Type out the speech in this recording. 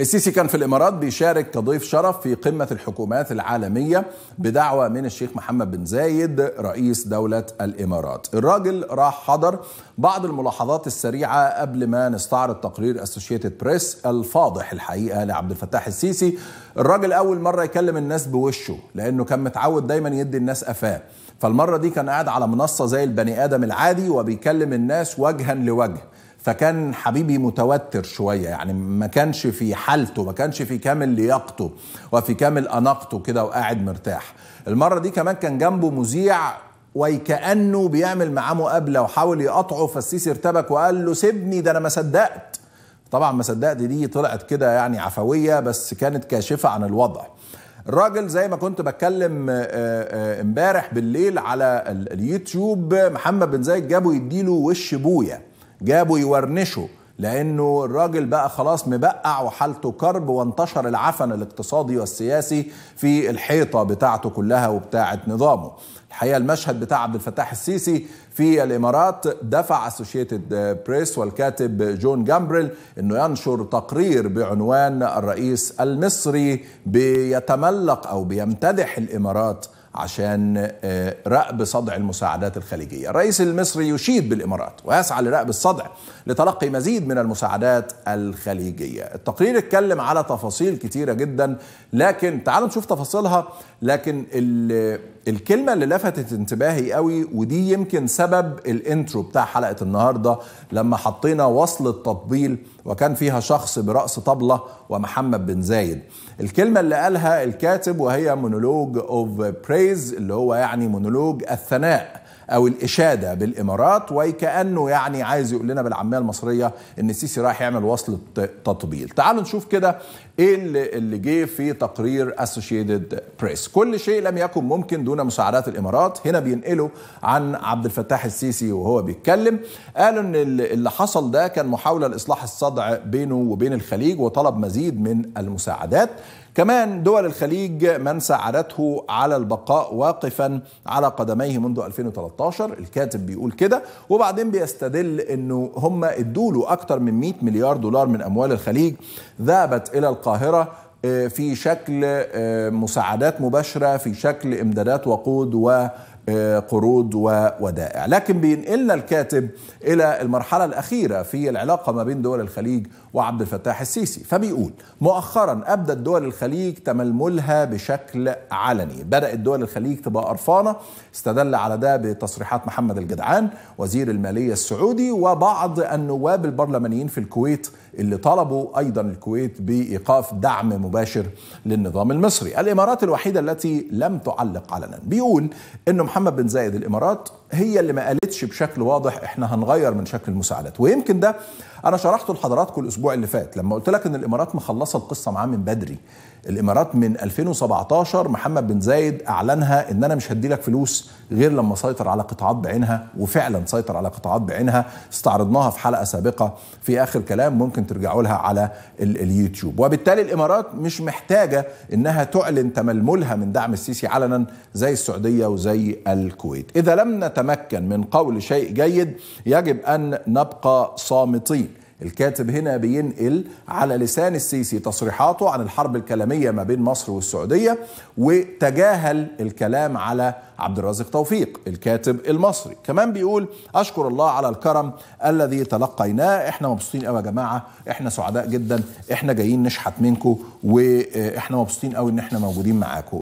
السيسي كان في الامارات بيشارك كضيف شرف في قمه الحكومات العالميه بدعوه من الشيخ محمد بن زايد رئيس دوله الامارات. الراجل راح حضر بعض الملاحظات السريعه قبل ما نستعرض تقرير اسوشيتد بريس الفاضح الحقيقه لعبد الفتاح السيسي. الراجل اول مره يكلم الناس بوشه لانه كان متعود دايما يدي الناس قفاه. فالمره دي كان قاعد على منصه زي البني ادم العادي وبيكلم الناس وجها لوجه. فكان حبيبي متوتر شوية يعني ما كانش في حالته ما كانش في كامل لياقته وفي كامل أناقته كده وقاعد مرتاح المرة دي كمان كان جنبه مذيع وكأنه بيعمل معاه مقابلة وحاول يقطعه فالسيسي ارتبك وقال له سيبني ده أنا ما صدقت طبعا ما صدقت دي طلعت كده يعني عفوية بس كانت كاشفة عن الوضع الراجل زي ما كنت بتكلم آه، آه، امبارح بالليل على اليوتيوب محمد بن زايد جابه يديله وش بويا جابوا يورنشوا لانه الراجل بقى خلاص مبقع وحالته كرب وانتشر العفن الاقتصادي والسياسي في الحيطه بتاعته كلها وبتاعه نظامه. الحقيقه المشهد بتاع عبد الفتاح السيسي في الامارات دفع اسوشيتد بريس والكاتب جون جامبريل انه ينشر تقرير بعنوان الرئيس المصري بيتملق او بيمتدح الامارات عشان آه، رأب صدع المساعدات الخليجية الرئيس المصري يشيد بالإمارات ويسعى لرأب الصدع لتلقي مزيد من المساعدات الخليجية التقرير اتكلم على تفاصيل كتيرة جدا لكن تعالوا نشوف تفاصيلها لكن الكلمة اللي لفتت انتباهي قوي ودي يمكن سبب الانترو بتاع حلقة النهاردة لما حطينا وصل التطبيل وكان فيها شخص برأس طبلة ومحمد بن زايد الكلمة اللي قالها الكاتب وهي مونولوج اوف براي بريز اللي هو يعني مونولوج الثناء او الاشاده بالامارات وكانه يعني عايز يقول لنا بالعاميه المصريه ان السيسي رايح يعمل وصل تطبيل تعالوا نشوف كده ايه اللي جه في تقرير اسوشيتد بريس كل شيء لم يكن ممكن دون مساعدات الامارات هنا بينقلوا عن عبد الفتاح السيسي وهو بيتكلم قالوا ان اللي حصل ده كان محاوله لاصلاح الصدع بينه وبين الخليج وطلب مزيد من المساعدات كمان دول الخليج من ساعدته على البقاء واقفا على قدميه منذ 2013 الكاتب بيقول كده وبعدين بيستدل انه هم ادوا له اكتر من 100 مليار دولار من اموال الخليج ذابت الى القاهره آه، في شكل آه، مساعدات مباشره في شكل امدادات وقود و آه، قروض وودائع لكن بينقلنا الكاتب إلى المرحلة الأخيرة في العلاقة ما بين دول الخليج وعبد الفتاح السيسي فبيقول مؤخرا أبدت دول الخليج تململها بشكل علني بدأت دول الخليج تبقى قرفانة استدل على ده بتصريحات محمد الجدعان وزير المالية السعودي وبعض النواب البرلمانيين في الكويت اللي طلبوا أيضا الكويت بإيقاف دعم مباشر للنظام المصري الإمارات الوحيدة التي لم تعلق علنا بيقول أنه محمد بن زايد الامارات هي اللي ما قالتش بشكل واضح احنا هنغير من شكل المساعدات ويمكن ده انا شرحته لحضراتكم الاسبوع اللي فات لما قلت لك ان الامارات مخلصه القصه معاه من بدري الامارات من 2017 محمد بن زايد اعلنها ان انا مش هدي لك فلوس غير لما سيطر على قطاعات بعينها وفعلا سيطر على قطاعات بعينها استعرضناها في حلقه سابقه في اخر كلام ممكن ترجعوا لها على اليوتيوب وبالتالي الامارات مش محتاجه انها تعلن تململها من دعم السيسي علنا زي السعوديه وزي الكويت اذا لم نتمكن من قول شيء جيد يجب ان نبقى صامتين الكاتب هنا بينقل على لسان السيسي تصريحاته عن الحرب الكلامية ما بين مصر والسعودية وتجاهل الكلام على عبد الرازق توفيق الكاتب المصري كمان بيقول أشكر الله على الكرم الذي تلقيناه إحنا مبسوطين قوي يا جماعة إحنا سعداء جدا إحنا جايين نشحت منكم وإحنا مبسوطين قوي إن إحنا موجودين معاكم